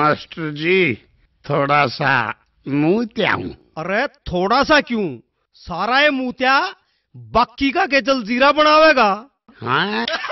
master जी थोड़ा सा मुत्या हूँ अरे थोड़ा सा क्यों सारा ये मुत्या बाकी का के जीरा बनावेगा हाँ